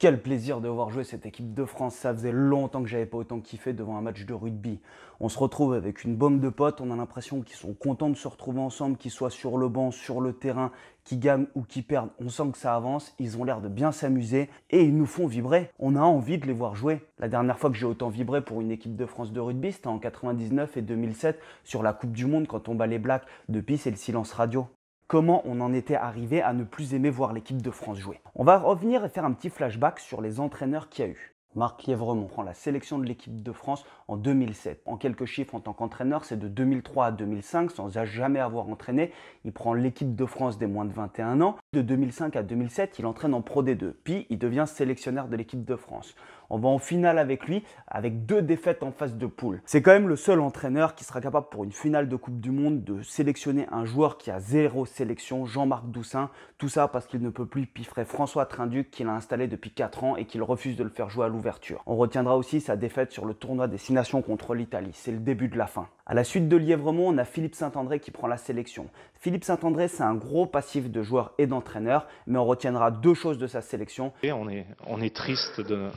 Quel plaisir de voir jouer cette équipe de France. Ça faisait longtemps que j'avais pas autant kiffé devant un match de rugby. On se retrouve avec une bombe de potes. On a l'impression qu'ils sont contents de se retrouver ensemble, qu'ils soient sur le banc, sur le terrain, qu'ils gagnent ou qu'ils perdent. On sent que ça avance. Ils ont l'air de bien s'amuser et ils nous font vibrer. On a envie de les voir jouer. La dernière fois que j'ai autant vibré pour une équipe de France de rugby, c'était en 99 et 2007 sur la Coupe du Monde quand on bat les Blacks. Depuis, c'est le silence radio comment on en était arrivé à ne plus aimer voir l'équipe de France jouer. On va revenir et faire un petit flashback sur les entraîneurs qu'il y a eu. Marc Lièvremont prend la sélection de l'équipe de France en 2007. En quelques chiffres, en tant qu'entraîneur, c'est de 2003 à 2005, sans jamais avoir entraîné. Il prend l'équipe de France des moins de 21 ans. De 2005 à 2007, il entraîne en Pro D2, puis il devient sélectionneur de l'équipe de France. On va en finale avec lui, avec deux défaites en phase de poule. C'est quand même le seul entraîneur qui sera capable pour une finale de Coupe du Monde de sélectionner un joueur qui a zéro sélection, Jean-Marc Doussin. Tout ça parce qu'il ne peut plus piffrer François Trinduc qu'il a installé depuis 4 ans et qu'il refuse de le faire jouer à l'ouverture. On retiendra aussi sa défaite sur le tournoi des 6 nations contre l'Italie. C'est le début de la fin. À la suite de Lièvremont, on a Philippe Saint-André qui prend la sélection. Philippe Saint-André, c'est un gros passif de joueur et d'entraîneur, mais on retiendra deux choses de sa sélection. Et on est, on est triste de,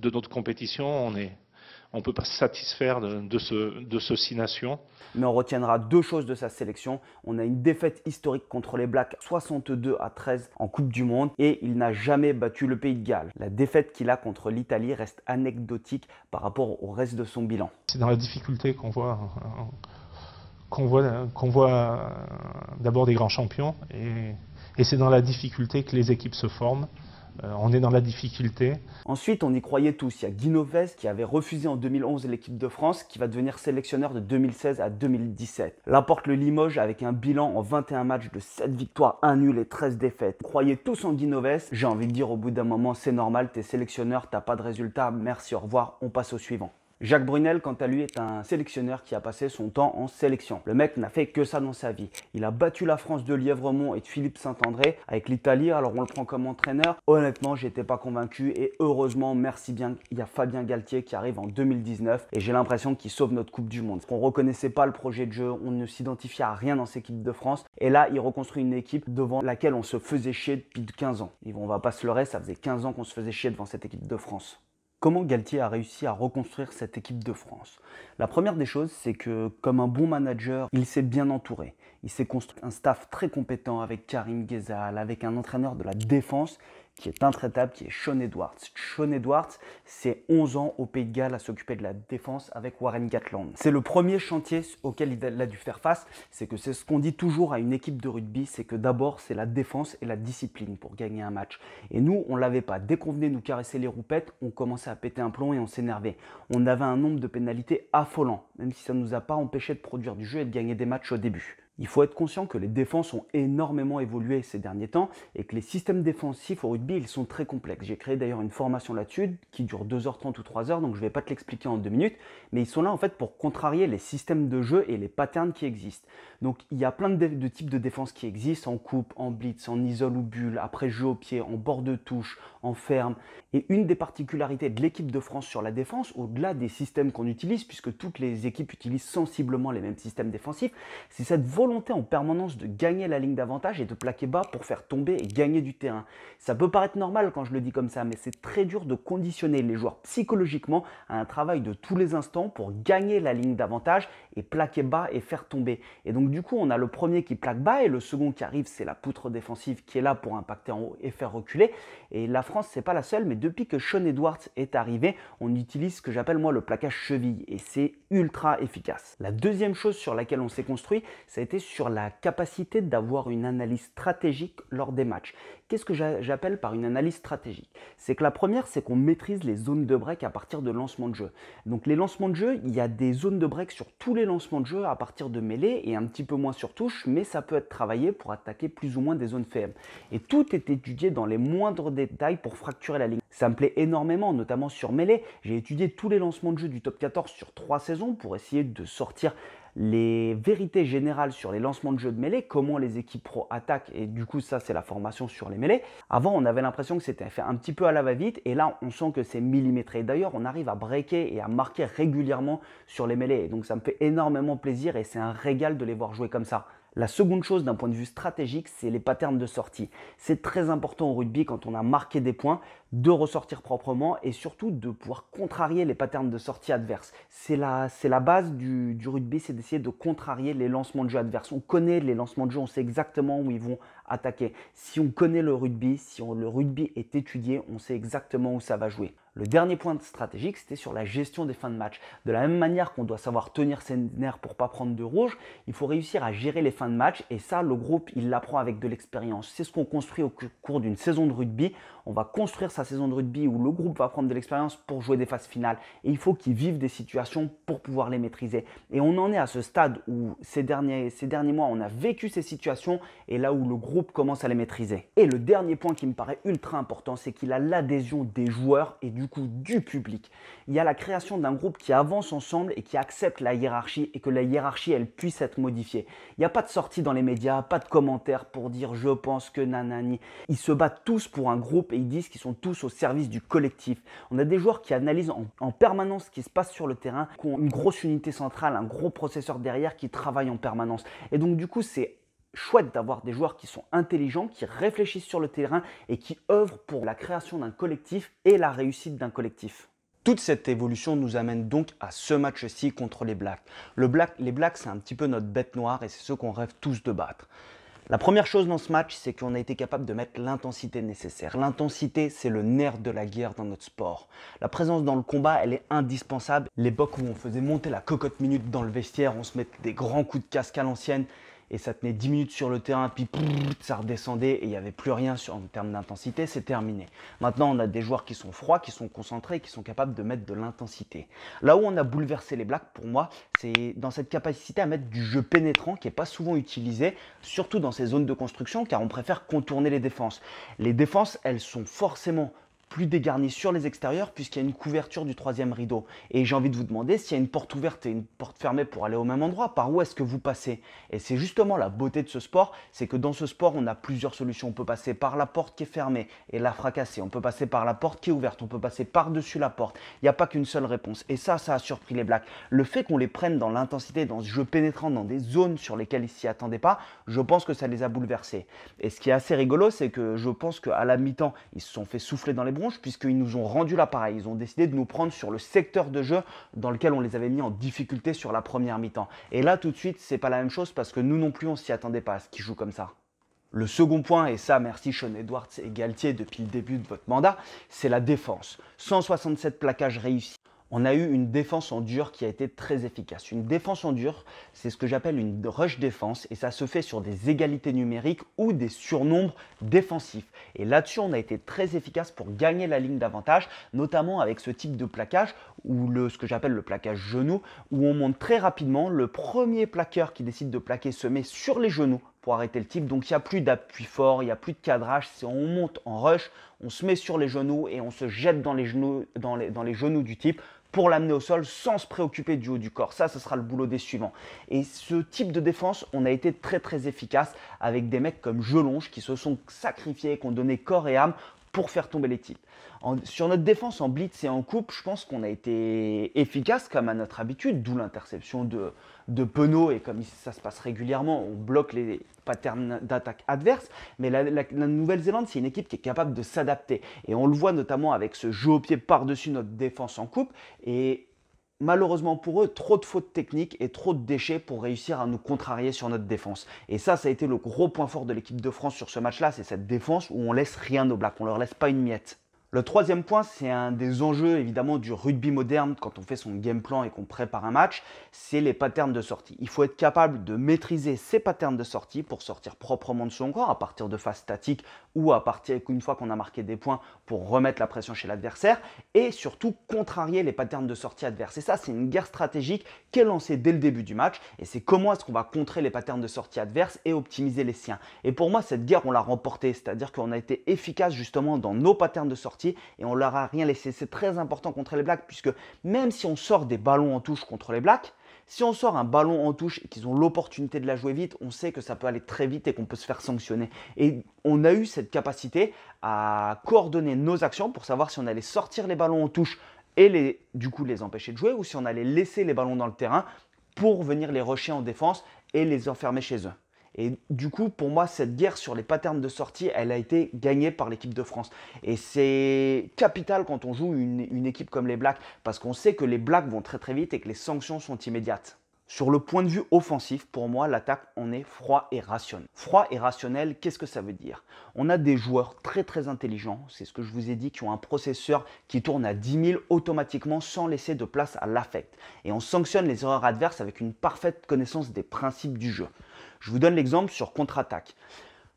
de notre compétition, on est, on ne peut pas se satisfaire de, de, ce, de nations. Mais on retiendra deux choses de sa sélection. On a une défaite historique contre les Blacks 62 à 13 en Coupe du Monde et il n'a jamais battu le pays de Galles. La défaite qu'il a contre l'Italie reste anecdotique par rapport au reste de son bilan. C'est dans la difficulté qu'on voit, qu'on voit, qu'on voit d'abord des grands champions et, et c'est dans la difficulté que les équipes se forment. Euh, on est dans la difficulté. Ensuite, on y croyait tous. Il y a Guinoves qui avait refusé en 2011 l'équipe de France, qui va devenir sélectionneur de 2016 à 2017. L'apporte le Limoges avec un bilan en 21 matchs de 7 victoires, 1 nul et 13 défaites. Croyez tous en Guinoves. J'ai envie de dire au bout d'un moment, c'est normal, t'es sélectionneur, t'as pas de résultat, merci, au revoir, on passe au suivant. Jacques Brunel, quant à lui, est un sélectionneur qui a passé son temps en sélection. Le mec n'a fait que ça dans sa vie. Il a battu la France de Lièvremont et de Philippe Saint-André avec l'Italie, alors on le prend comme entraîneur. Honnêtement, j'étais pas convaincu et heureusement, merci bien, il y a Fabien Galtier qui arrive en 2019 et j'ai l'impression qu'il sauve notre Coupe du Monde. On ne reconnaissait pas le projet de jeu, on ne s'identifiait à rien dans cette équipe de France et là, il reconstruit une équipe devant laquelle on se faisait chier depuis 15 ans. on va pas se leurrer, ça faisait 15 ans qu'on se faisait chier devant cette équipe de France. Comment Galtier a réussi à reconstruire cette équipe de France La première des choses, c'est que comme un bon manager, il s'est bien entouré. Il s'est construit un staff très compétent avec Karim Ghezal, avec un entraîneur de la défense qui est intraitable, qui est Sean Edwards. Sean Edwards, c'est 11 ans au Pays de Galles à s'occuper de la défense avec Warren Gatland. C'est le premier chantier auquel il a dû faire face, c'est que c'est ce qu'on dit toujours à une équipe de rugby, c'est que d'abord c'est la défense et la discipline pour gagner un match. Et nous, on l'avait pas. Dès qu'on venait nous caresser les roupettes, on commençait à péter un plomb et on s'énervait. On avait un nombre de pénalités affolant, même si ça ne nous a pas empêché de produire du jeu et de gagner des matchs au début. Il faut être conscient que les défenses ont énormément évolué ces derniers temps et que les systèmes défensifs au rugby, ils sont très complexes. J'ai créé d'ailleurs une formation là-dessus qui dure 2h30 ou 3h, donc je ne vais pas te l'expliquer en 2 minutes, mais ils sont là en fait pour contrarier les systèmes de jeu et les patterns qui existent. Donc il y a plein de, types de défenses qui existent, en coupe, en blitz, en isole ou bulle, après jeu au pied, en bord de touche, en ferme. Et une des particularités de l'équipe de France sur la défense, au-delà des systèmes qu'on utilise, puisque toutes les équipes utilisent sensiblement les mêmes systèmes défensifs, c'est cette volonté en permanence de gagner la ligne d'avantage et de plaquer bas pour faire tomber et gagner du terrain. Ça peut paraître normal quand je le dis comme ça, mais c'est très dur de conditionner les joueurs psychologiquement à un travail de tous les instants pour gagner la ligne d'avantage et plaquer bas et faire tomber. Et donc du coup, on a le premier qui plaque bas et le second qui arrive, c'est la poutre défensive qui est là pour impacter en haut et faire reculer. Et la France, c'est pas la seule, mais depuis que Sean Edwards est arrivé, on utilise ce que j'appelle moi le plaquage cheville et c'est ultra efficace. La deuxième chose sur laquelle on s'est construit, ça a été sur la capacité d'avoir une analyse stratégique lors des matchs. Qu'est-ce que j'appelle par une analyse stratégique C'est que la première, c'est qu'on maîtrise les zones de break à partir de lancements de jeu. Donc les lancements de jeu, il y a des zones de break sur tous les lancements de jeu à partir de mêlée et un petit peu moins sur touche, mais ça peut être travaillé pour attaquer plus ou moins des zones faibles. Et tout est étudié dans les moindres détails pour fracturer la ligne. Ça me plaît énormément, notamment sur mêlée. J'ai étudié tous les lancements de jeu du top 14 sur trois saisons pour essayer de sortir les vérités générales sur les lancements de jeux de mêlée, comment les équipes pro attaquent, et du coup ça c'est la formation sur les mêlées. Avant on avait l'impression que c'était fait un petit peu à la va-vite, et là on sent que c'est millimétré. D'ailleurs on arrive à breaker et à marquer régulièrement sur les mêlées, et donc ça me fait énormément plaisir et c'est un régal de les voir jouer comme ça. La seconde chose d'un point de vue stratégique, c'est les patterns de sortie. C'est très important au rugby quand on a marqué des points de ressortir proprement et surtout de pouvoir contrarier les patterns de sortie adverses. C'est la, base du, rugby, c'est d'essayer de contrarier les lancements de jeu adverses. On connaît les lancements de jeu, on sait exactement où ils vont attaquer. Si on connaît le rugby, si le rugby est étudié, on sait exactement où ça va jouer. Le dernier point stratégique, c'était sur la gestion des fins de match. De la même manière qu'on doit savoir tenir ses nerfs pour pas prendre de rouge, il faut réussir à gérer les fins de match et ça, le groupe, il l'apprend avec de l'expérience. C'est ce qu'on construit au cours d'une saison de rugby on va construire sa saison de rugby où le groupe va prendre de l'expérience pour jouer des phases finales. Et il faut qu'ils vivent des situations pour pouvoir les maîtriser. Et on en est à ce stade où ces derniers, ces derniers mois, on a vécu ces situations et là où le groupe commence à les maîtriser. Et le dernier point qui me paraît ultra important, c'est qu'il a l'adhésion des joueurs et du coup du public. Il y a la création d'un groupe qui avance ensemble et qui accepte la hiérarchie et que la hiérarchie, elle puisse être modifiée. Il n'y a pas de sortie dans les médias, pas de commentaires pour dire je pense que nanani. Ils se battent tous pour un groupe et ils disent qu'ils sont tous au service du collectif. On a des joueurs qui analysent en, permanence ce qui se passe sur le terrain, qui ont une grosse unité centrale, un gros processeur derrière qui travaille en permanence. Et donc du coup, c'est chouette d'avoir des joueurs qui sont intelligents, qui réfléchissent sur le terrain et qui œuvrent pour la création d'un collectif et la réussite d'un collectif. Toute cette évolution nous amène donc à ce match-ci contre les Blacks. les Blacks, c'est un petit peu notre bête noire et c'est ceux qu'on rêve tous de battre. La première chose dans ce match, c'est qu'on a été capable de mettre l'intensité nécessaire. L'intensité, c'est le nerf de la guerre dans notre sport. La présence dans le combat, elle est indispensable. L'époque où on faisait monter la cocotte minute dans le vestiaire, on se mettait des grands coups de casque à l'ancienne, et ça tenait 10 minutes sur le terrain, puis ça redescendait et il n'y avait plus rien sur, en termes d'intensité, c'est terminé. Maintenant, on a des joueurs qui sont froids, qui sont concentrés, qui sont capables de mettre de l'intensité. Là où on a bouleversé les Blacks, pour moi, c'est dans cette capacité à mettre du jeu pénétrant qui n'est pas souvent utilisé, surtout dans ces zones de construction, car on préfère contourner les défenses. Les défenses, elles sont forcément plus dégarni sur les extérieurs puisqu'il y a une couverture du troisième rideau. Et j'ai envie de vous demander s'il y a une porte ouverte et une porte fermée pour aller au même endroit, par où est-ce que vous passez Et c'est justement la beauté de ce sport, c'est que dans ce sport, on a plusieurs solutions. On peut passer par la porte qui est fermée et la fracasser, on peut passer par la porte qui est ouverte, on peut passer par-dessus la porte. Il n'y a pas qu'une seule réponse. Et ça, ça a surpris les Blacks. Le fait qu'on les prenne dans l'intensité, dans ce jeu pénétrant, dans des zones sur lesquelles ils s'y attendaient pas, je pense que ça les a bouleversés. Et ce qui est assez rigolo, c'est que je pense qu'à la mi-temps, ils se sont fait souffler dans les puisqu'ils nous ont rendu l'appareil. Ils ont décidé de nous prendre sur le secteur de jeu dans lequel on les avait mis en difficulté sur la première mi-temps. Et là tout de suite, c'est pas la même chose parce que nous non plus on s'y attendait pas à ce qu'ils jouent comme ça. Le second point, et ça merci Sean Edwards et Galtier depuis le début de votre mandat, c'est la défense. 167 plaquages réussis on a eu une défense en dur qui a été très efficace. Une défense en dur, c'est ce que j'appelle une rush défense et ça se fait sur des égalités numériques ou des surnombres défensifs. Et là-dessus, on a été très efficace pour gagner la ligne d'avantage, notamment avec ce type de plaquage ou le, ce que j'appelle le plaquage genou, où on monte très rapidement. Le premier plaqueur qui décide de plaquer se met sur les genoux pour arrêter le type. Donc il n'y a plus d'appui fort, il n'y a plus de cadrage. Si on monte en rush, on se met sur les genoux et on se jette dans les genoux, dans dans les genoux du type pour l'amener au sol sans se préoccuper du haut du corps. Ça, ce sera le boulot des suivants. Et ce type de défense, on a été très très efficace avec des mecs comme Gelonge qui se sont sacrifiés, qui ont donné corps et âme pour faire tomber les types. sur notre défense en blitz et en coupe, je pense qu'on a été efficace comme à notre habitude, d'où l'interception de, de Penaud. Et comme ça se passe régulièrement, on bloque les patterns d'attaque adverses. Mais la, la Nouvelle-Zélande, c'est une équipe qui est capable de s'adapter. Et on le voit notamment avec ce jeu au pied par-dessus notre défense en coupe. Et malheureusement pour eux, trop de fautes techniques et trop de déchets pour réussir à nous contrarier sur notre défense. Et ça, ça a été le gros point fort de l'équipe de France sur ce match-là, c'est cette défense où on laisse rien aux Blacks, on leur laisse pas une miette. Le troisième point, c'est un des enjeux évidemment du rugby moderne quand on fait son game plan et qu'on prépare un match, c'est les patterns de sortie. Il faut être capable de maîtriser ces patterns de sortie pour sortir proprement de son corps à partir de phases statiques ou à partir une fois qu'on a marqué des points pour remettre la pression chez l'adversaire et surtout contrarier les patterns de sortie adverses. Et ça, c'est une guerre stratégique qui est lancée dès le début du match et c'est comment est-ce qu'on va contrer les patterns de sortie adverses et optimiser les siens. Et pour moi, cette guerre, on l'a remportée, c'est-à-dire qu'on a été efficace justement dans nos patterns de sortie et on leur a rien laissé. C'est très important contre les Blacks puisque même si on sort des ballons en touche contre les Blacks, si on sort un ballon en touche et qu'ils ont l'opportunité de la jouer vite, on sait que ça peut aller très vite et qu'on peut se faire sanctionner. Et on a eu cette capacité à coordonner nos actions pour savoir si on allait sortir les ballons en touche et les, du coup les empêcher de jouer ou si on allait laisser les ballons dans le terrain pour venir les rusher en défense et les enfermer chez eux. Et du coup, pour moi, cette guerre sur les patterns de sortie, elle a été gagnée par l'équipe de France. Et c'est capital quand on joue une, équipe comme les Blacks, parce qu'on sait que les Blacks vont très très vite et que les sanctions sont immédiates. Sur le point de vue offensif, pour moi, l'attaque, on est froid et rationnel. Froid et rationnel, qu'est-ce que ça veut dire On a des joueurs très très intelligents, c'est ce que je vous ai dit, qui ont un processeur qui tourne à 10 000 automatiquement sans laisser de place à l'affect. Et on sanctionne les erreurs adverses avec une parfaite connaissance des principes du jeu. Je vous donne l'exemple sur contre-attaque.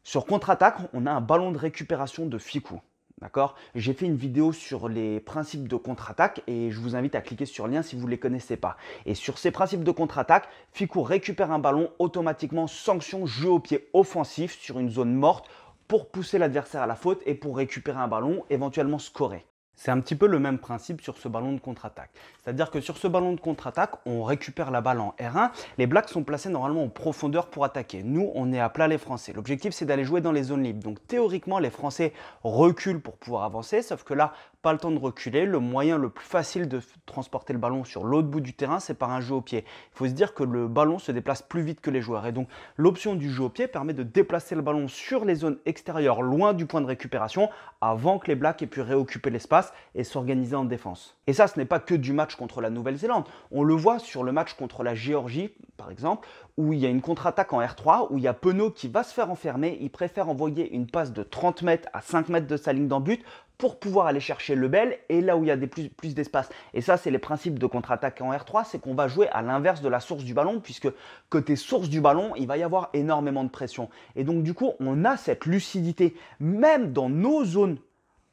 Sur contre-attaque, on a un ballon de récupération de Fiku. D'accord J'ai fait une vidéo sur les principes de contre-attaque et je vous invite à cliquer sur le lien si vous ne les connaissez pas. Et sur ces principes de contre-attaque, Fiku récupère un ballon automatiquement, sanction, jeu au pied offensif sur une zone morte pour pousser l'adversaire à la faute et pour récupérer un ballon, éventuellement scorer. C'est un petit peu le même principe sur ce ballon de contre-attaque. C'est-à-dire que sur ce ballon de contre-attaque, on récupère la balle en R1. Les Blacks sont placés normalement en profondeur pour attaquer. Nous, on est à plat les Français. L'objectif, c'est d'aller jouer dans les zones libres. Donc théoriquement, les Français reculent pour pouvoir avancer. Sauf que là, pas le temps de reculer. Le moyen le plus facile de transporter le ballon sur l'autre bout du terrain, c'est par un jeu au pied. Il faut se dire que le ballon se déplace plus vite que les joueurs. Et donc, l'option du jeu au pied permet de déplacer le ballon sur les zones extérieures, loin du point de récupération, avant que les Blacks aient pu réoccuper l'espace et s'organiser en défense. Et ça, ce n'est pas que du match contre la Nouvelle-Zélande. On le voit sur le match contre la Géorgie, par exemple, où il y a une contre-attaque en R3, où il y a Penaud qui va se faire enfermer. Il préfère envoyer une passe de 30 mètres à 5 mètres de sa ligne d'en but pour pouvoir aller chercher le bel et là où il y a plus, plus d'espace. Et ça, c'est les principes de contre-attaque en R3, c'est qu'on va jouer à l'inverse de la source du ballon, puisque côté source du ballon, il va y avoir énormément de pression. Et donc, du coup, on a cette lucidité, même dans nos zones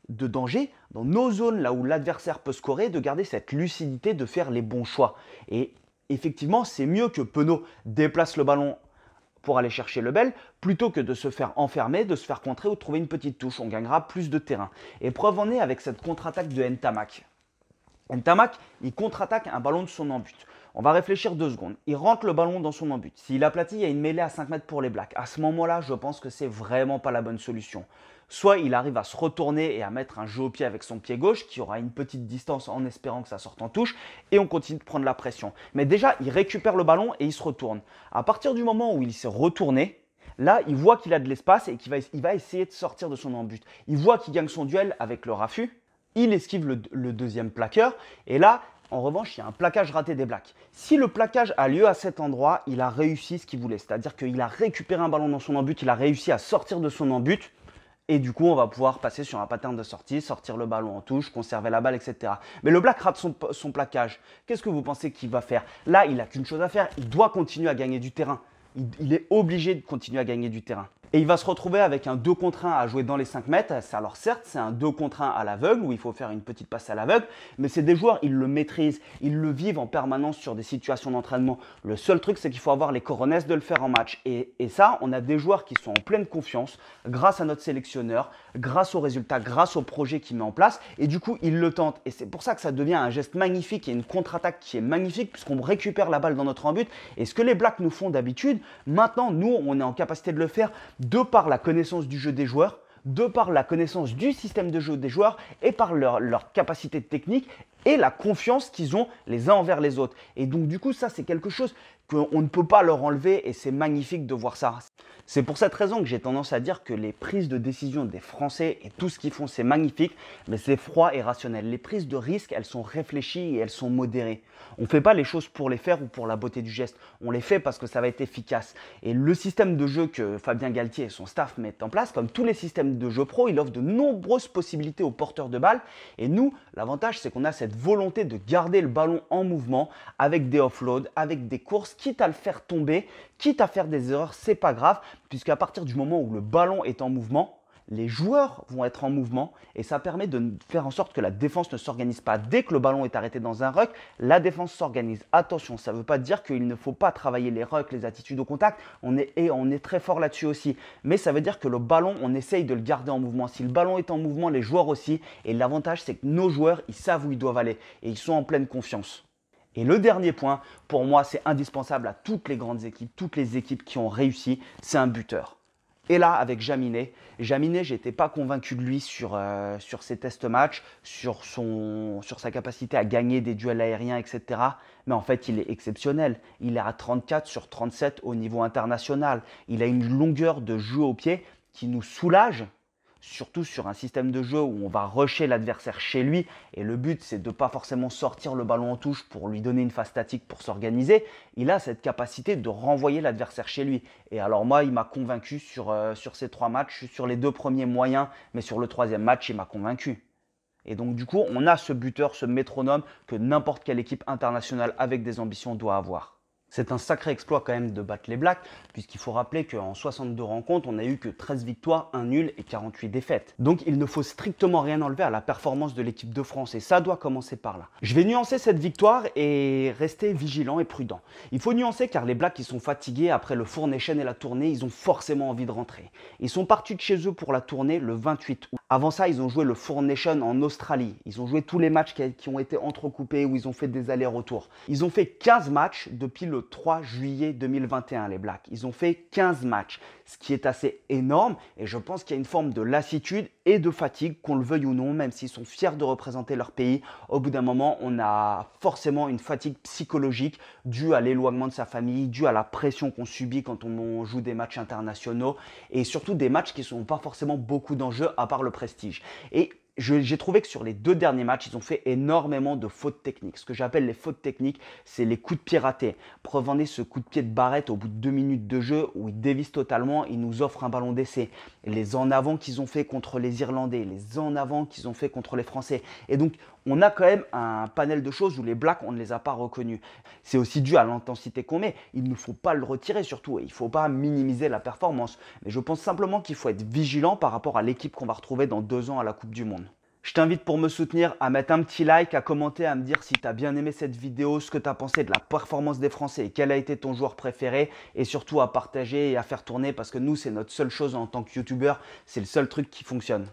de danger, dans nos zones là où l'adversaire peut scorer, de garder cette lucidité de faire les bons choix. Et effectivement, c'est mieux que Penaud déplace le ballon pour aller chercher le bel, plutôt que de se faire enfermer, de se faire contrer ou de trouver une petite touche. On gagnera plus de terrain. Et preuve en est avec cette contre-attaque de Ntamak. Ntamak, il contre-attaque un ballon de son embute. On va réfléchir deux secondes. Il rentre le ballon dans son embut. S'il aplatit, il y a une mêlée à 5 mètres pour les Blacks. À ce moment-là, je pense que c'est vraiment pas la bonne solution. Soit il arrive à se retourner et à mettre un jeu au pied avec son pied gauche qui aura une petite distance en espérant que ça sorte en touche et on continue de prendre la pression. Mais déjà, il récupère le ballon et il se retourne. À partir du moment où il s'est retourné, Là, il voit qu'il a de l'espace et qu'il va, il va essayer de sortir de son embute. Il voit qu'il gagne son duel avec le raffut. Il esquive le, deuxième plaqueur. Et là, en revanche, il y a un plaquage raté des Blacks. Si le plaquage a lieu à cet endroit, il a réussi ce qu'il voulait. C'est-à-dire qu'il a récupéré un ballon dans son embute il a réussi à sortir de son embute et du coup, on va pouvoir passer sur un pattern de sortie, sortir le ballon en touche, conserver la balle, etc. Mais le Black rate son, placage. plaquage. Qu'est-ce que vous pensez qu'il va faire Là, il n'a qu'une chose à faire. Il doit continuer à gagner du terrain. il est obligé de continuer à gagner du terrain. Et il va se retrouver avec un 2 contre 1 à jouer dans les 5 mètres. Alors certes, c'est un 2 contre 1 à l'aveugle, où il faut faire une petite passe à l'aveugle, mais c'est des joueurs, ils le maîtrisent, ils le vivent en permanence sur des situations d'entraînement. Le seul truc, c'est qu'il faut avoir les coronesses de le faire en match. Et, ça, on a des joueurs qui sont en pleine confiance, grâce à notre sélectionneur, grâce aux résultats, grâce au projet qu'il met en place, et du coup, ils le tentent. Et c'est pour ça que ça devient un geste magnifique et une contre-attaque qui est magnifique, puisqu'on récupère la balle dans notre but. Et ce que les Blacks nous font d'habitude, maintenant, nous, on est en capacité de le faire de par la connaissance du jeu des joueurs, de par la connaissance du système de jeu des joueurs et par leur, capacité technique et la confiance qu'ils ont les uns envers les autres. Et donc du coup, ça c'est quelque chose qu'on ne peut pas leur enlever et c'est magnifique de voir ça. C'est pour cette raison que j'ai tendance à dire que les prises de décision des Français et tout ce qu'ils font, c'est magnifique, mais c'est froid et rationnel. Les prises de risque, elles sont réfléchies et elles sont modérées. On ne fait pas les choses pour les faire ou pour la beauté du geste. On les fait parce que ça va être efficace. Et le système de jeu que Fabien Galtier et son staff mettent en place, comme tous les systèmes de jeu pro, il offre de nombreuses possibilités aux porteurs de balles. Et nous, l'avantage, c'est qu'on a cette volonté de garder le ballon en mouvement avec des offloads, avec des courses quitte à le faire tomber, quitte à faire des erreurs, c'est pas grave, puisqu'à partir du moment où le ballon est en mouvement, les joueurs vont être en mouvement et ça permet de faire en sorte que la défense ne s'organise pas. Dès que le ballon est arrêté dans un ruck, la défense s'organise. Attention, ça ne veut pas dire qu'il ne faut pas travailler les rucks, les attitudes au contact. On est, et on est très fort là-dessus aussi. Mais ça veut dire que le ballon, on essaye de le garder en mouvement. Si le ballon est en mouvement, les joueurs aussi. Et l'avantage, c'est que nos joueurs, ils savent où ils doivent aller et ils sont en pleine confiance. Et le dernier point, pour moi, c'est indispensable à toutes les grandes équipes, toutes les équipes qui ont réussi, c'est un buteur. Et là, avec Jaminet, Jaminet, j'étais pas convaincu de lui sur, euh, ses tests matchs, sur, son, sur sa capacité à gagner des duels aériens, etc. Mais en fait, il est exceptionnel. Il est à 34 sur 37 au niveau international. Il a une longueur de jeu au pied qui nous soulage surtout sur un système de jeu où on va rusher l'adversaire chez lui, et le but c'est de ne pas forcément sortir le ballon en touche pour lui donner une phase statique pour s'organiser, il a cette capacité de renvoyer l'adversaire chez lui. Et alors moi, il m'a convaincu sur, euh, sur ces trois matchs, sur les deux premiers moyens, mais sur le troisième match, il m'a convaincu. Et donc du coup, on a ce buteur, ce métronome que n'importe quelle équipe internationale avec des ambitions doit avoir. C'est un sacré exploit quand même de battre les Blacks, puisqu'il faut rappeler qu'en 62 rencontres, on a eu que 13 victoires, 1 nul et 48 défaites. Donc il ne faut strictement rien enlever à la performance de l'équipe de France, et ça doit commencer par là. Je vais nuancer cette victoire et rester vigilant et prudent. Il faut nuancer car les Blacks, ils sont fatigués après le Four Nation et la tournée, ils ont forcément envie de rentrer. Ils sont partis de chez eux pour la tournée le 28 août. Avant ça, ils ont joué le Four Nation en Australie. Ils ont joué tous les matchs qui ont été entrecoupés, où ils ont fait des allers-retours. Ils ont fait 15 matchs depuis le 3 juillet 2021, les Blacks. Ils ont fait 15 matchs, ce qui est assez énorme et je pense qu'il y a une forme de lassitude et de fatigue, qu'on le veuille ou non, même s'ils sont fiers de représenter leur pays. Au bout d'un moment, on a forcément une fatigue psychologique due à l'éloignement de sa famille, due à la pression qu'on subit quand on joue des matchs internationaux et surtout des matchs qui sont pas forcément beaucoup d'enjeux à part le prestige. Et j'ai trouvé que sur les deux derniers matchs, ils ont fait énormément de fautes techniques. Ce que j'appelle les fautes techniques, c'est les coups de pied ratés. Preuve ce coup de pied de Barrette au bout de deux minutes de jeu où il dévisse totalement, il nous offre un ballon d'essai. Les en avant qu'ils ont fait contre les Irlandais, les en avant qu'ils ont fait contre les Français. Et donc, on a quand même un panel de choses où les blacks, on ne les a pas reconnus. C'est aussi dû à l'intensité qu'on met. Il ne faut pas le retirer surtout et il ne faut pas minimiser la performance. Mais je pense simplement qu'il faut être vigilant par rapport à l'équipe qu'on va retrouver dans deux ans à la Coupe du Monde. Je t'invite pour me soutenir à mettre un petit like, à commenter, à me dire si tu as bien aimé cette vidéo, ce que tu as pensé de la performance des Français et quel a été ton joueur préféré et surtout à partager et à faire tourner parce que nous c'est notre seule chose en tant que YouTuber. c'est le seul truc qui fonctionne.